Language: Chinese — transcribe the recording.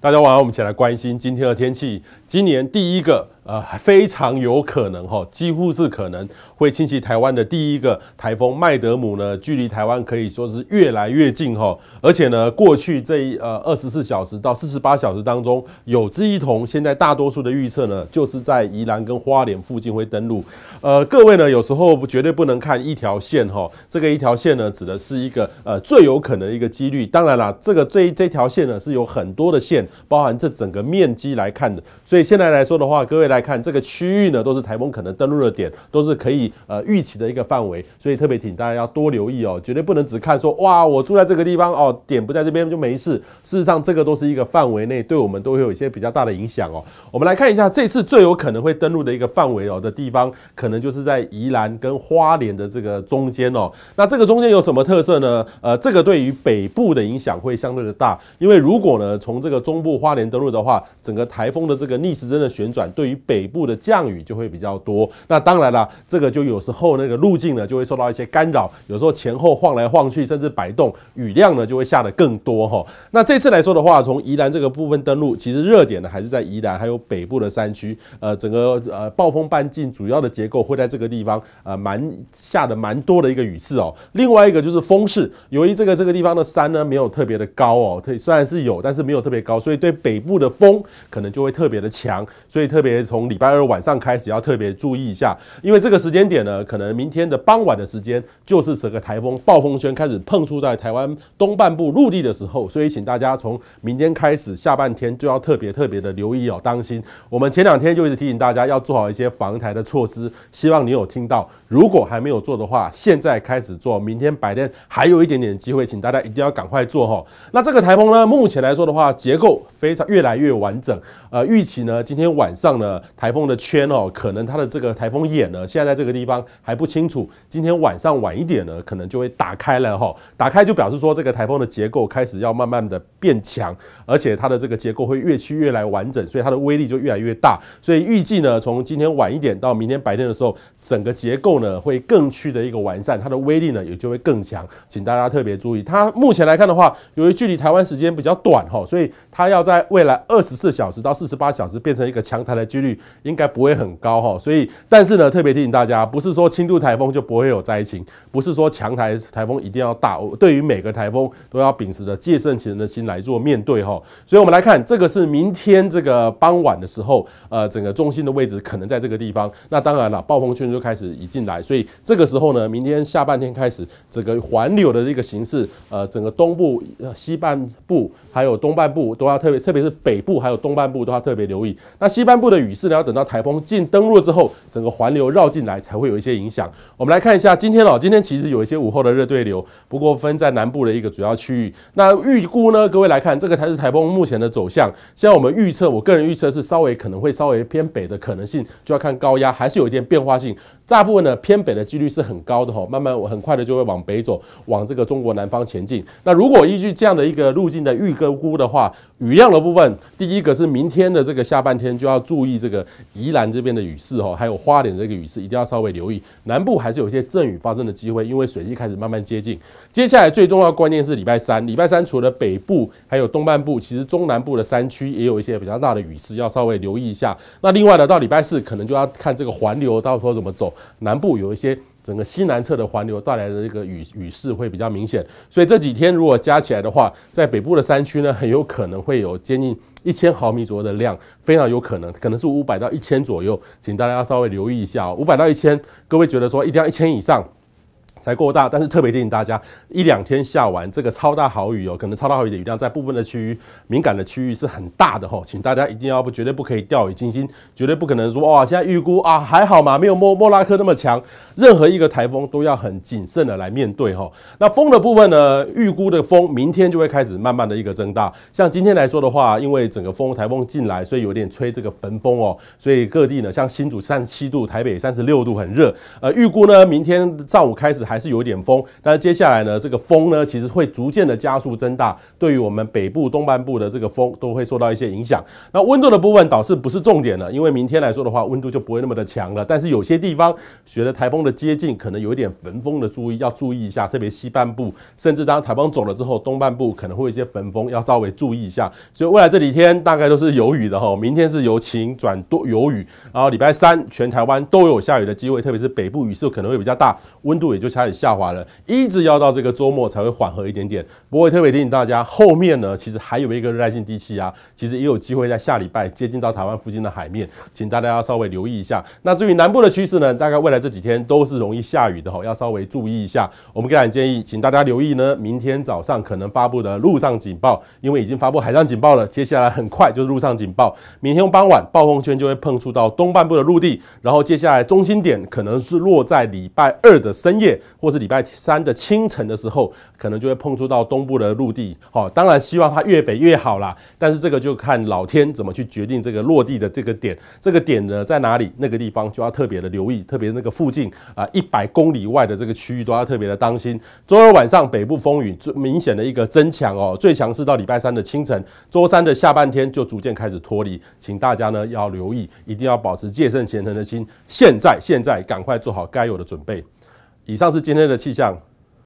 大家晚上我们一起来关心今天的天气。今年第一个。呃，非常有可能哈，几乎是可能会侵袭台湾的第一个台风麦德姆呢，距离台湾可以说是越来越近哈，而且呢，过去这一呃二十四小时到四十八小时当中，有之一同，现在大多数的预测呢，就是在宜兰跟花莲附近会登陆。呃，各位呢，有时候绝对不能看一条线哈，这个一条线呢，指的是一个呃最有可能的一个几率。当然啦，这个这这条线呢，是有很多的线，包含这整个面积来看的。所以现在来说的话，各位来。看这个区域呢，都是台风可能登陆的点，都是可以呃预期的一个范围，所以特别请大家要多留意哦，绝对不能只看说哇，我住在这个地方哦，点不在这边就没事。事实上，这个都是一个范围内，对我们都会有一些比较大的影响哦。我们来看一下这次最有可能会登陆的一个范围哦的地方，可能就是在宜兰跟花莲的这个中间哦。那这个中间有什么特色呢？呃，这个对于北部的影响会相对的大，因为如果呢从这个中部花莲登陆的话，整个台风的这个逆时针的旋转对于北部的降雨就会比较多，那当然了，这个就有时候那个路径呢就会受到一些干扰，有时候前后晃来晃去，甚至摆动，雨量呢就会下的更多哈。那这次来说的话，从宜兰这个部分登陆，其实热点呢还是在宜兰，还有北部的山区，呃，整个呃暴风半径主要的结构会在这个地方，呃，蛮下的蛮多的一个雨势哦。另外一个就是风势，由于这个这个地方的山呢没有特别的高哦，特，虽然是有，但是没有特别高，所以对北部的风可能就会特别的强，所以特别从。从礼拜二晚上开始要特别注意一下，因为这个时间点呢，可能明天的傍晚的时间就是整个台风暴风圈开始碰触在台湾东半部陆地的时候，所以请大家从明天开始下半天就要特别特别的留意哦，当心。我们前两天就一直提醒大家要做好一些防台的措施，希望你有听到。如果还没有做的话，现在开始做，明天白天还有一点点机会，请大家一定要赶快做哈。那这个台风呢，目前来说的话，结构非常越来越完整，呃，预期呢，今天晚上呢。台风的圈哦，可能它的这个台风眼呢，现在在这个地方还不清楚。今天晚上晚一点呢，可能就会打开了哈，打开就表示说这个台风的结构开始要慢慢的变强，而且它的这个结构会越趋越来完整，所以它的威力就越来越大。所以预计呢，从今天晚一点到明天白天的时候，整个结构呢会更趋的一个完善，它的威力呢也就会更强。请大家特别注意，它目前来看的话，由于距离台湾时间比较短哈，所以它要在未来二十四小时到四十八小时变成一个强台的几率。应该不会很高哈，所以但是呢，特别提醒大家，不是说轻度台风就不会有灾情，不是说强台台风一定要大，对于每个台风都要秉持着借圣其人的心来做面对哈。所以我们来看，这个是明天这个傍晚的时候，呃，整个中心的位置可能在这个地方，那当然了，暴风圈就开始已进来，所以这个时候呢，明天下半天开始，整个环流的这个形式，呃，整个东部、西半部还有东半部都要特别，特别是北部还有东半部都要特别留意。那西半部的雨。是要等到台风进登陆之后，整个环流绕进来才会有一些影响。我们来看一下今天哦，今天其实有一些午后的热对流，不过分在南部的一个主要区域。那预估呢，各位来看这个才是台风目前的走向，现在我们预测，我个人预测是稍微可能会稍微偏北的可能性，就要看高压还是有一点变化性。大部分的偏北的几率是很高的哈，慢慢很快的就会往北走，往这个中国南方前进。那如果依据这样的一个路径的预估的话，雨量的部分，第一个是明天的这个下半天就要注意这。这个宜兰这边的雨势哈，还有花莲这个雨势，一定要稍微留意。南部还是有一些阵雨发生的机会，因为水汽开始慢慢接近。接下来最重要关键是礼拜三，礼拜三除了北部还有东半部，其实中南部的山区也有一些比较大的雨势，要稍微留意一下。那另外呢，到礼拜四可能就要看这个环流到时候怎么走，南部有一些。整个西南侧的环流带来的这个雨雨势会比较明显，所以这几天如果加起来的话，在北部的山区呢，很有可能会有接近一千毫米左右的量，非常有可能，可能是五百到一千左右，请大家要稍微留意一下哦，五百到一千，各位觉得说一定要一千以上？才够大，但是特别提醒大家，一两天下完这个超大好雨哦，可能超大好雨的雨量在部分的区域、敏感的区域是很大的哈，请大家一定要不绝对不可以掉以轻心，绝对不可能说哇，现在预估啊还好嘛，没有莫莫拉克那么强，任何一个台风都要很谨慎的来面对哈。那风的部分呢，预估的风明天就会开始慢慢的一个增大，像今天来说的话，因为整个风台风进来，所以有点吹这个焚风哦，所以各地呢，像新竹三十七度，台北三十六度很热，呃，预估呢明天上午开始。还是有一点风，那接下来呢？这个风呢，其实会逐渐的加速增大，对于我们北部、东半部的这个风都会受到一些影响。那温度的部分倒是不是重点了，因为明天来说的话，温度就不会那么的强了。但是有些地方随着台风的接近，可能有一点焚风的注意，要注意一下。特别西半部，甚至当台风走了之后，东半部可能会有一些焚风，要稍微注意一下。所以未来这几天大概都是有雨的哈。明天是由晴转多有雨，然后礼拜三全台湾都有下雨的机会，特别是北部雨势可能会比较大，温度也就。开始下滑了，一直要到这个周末才会缓和一点点。过也特别提醒大家，后面呢，其实还有一个热带性低气压，其实也有机会在下礼拜接近到台湾附近的海面，请大家要稍微留意一下。那至于南部的趋势呢，大概未来这几天都是容易下雨的哈，要稍微注意一下。我们给你建议，请大家留意呢，明天早上可能发布的陆上警报，因为已经发布海上警报了，接下来很快就是陆上警报。明天傍晚，暴风圈就会碰触到东半部的陆地，然后接下来中心点可能是落在礼拜二的深夜。或是礼拜三的清晨的时候，可能就会碰触到东部的陆地。好，当然希望它越北越好啦。但是这个就看老天怎么去决定这个落地的这个点，这个点呢在哪里？那个地方就要特别的留意，特别那个附近啊，一百公里外的这个区域都要特别的当心。周二晚上北部风雨最明显的一个增强哦，最强是到礼拜三的清晨。周三的下半天就逐渐开始脱离，请大家呢要留意，一定要保持戒慎虔诚的心。现在，现在赶快做好该有的准备。以上是今天的气象。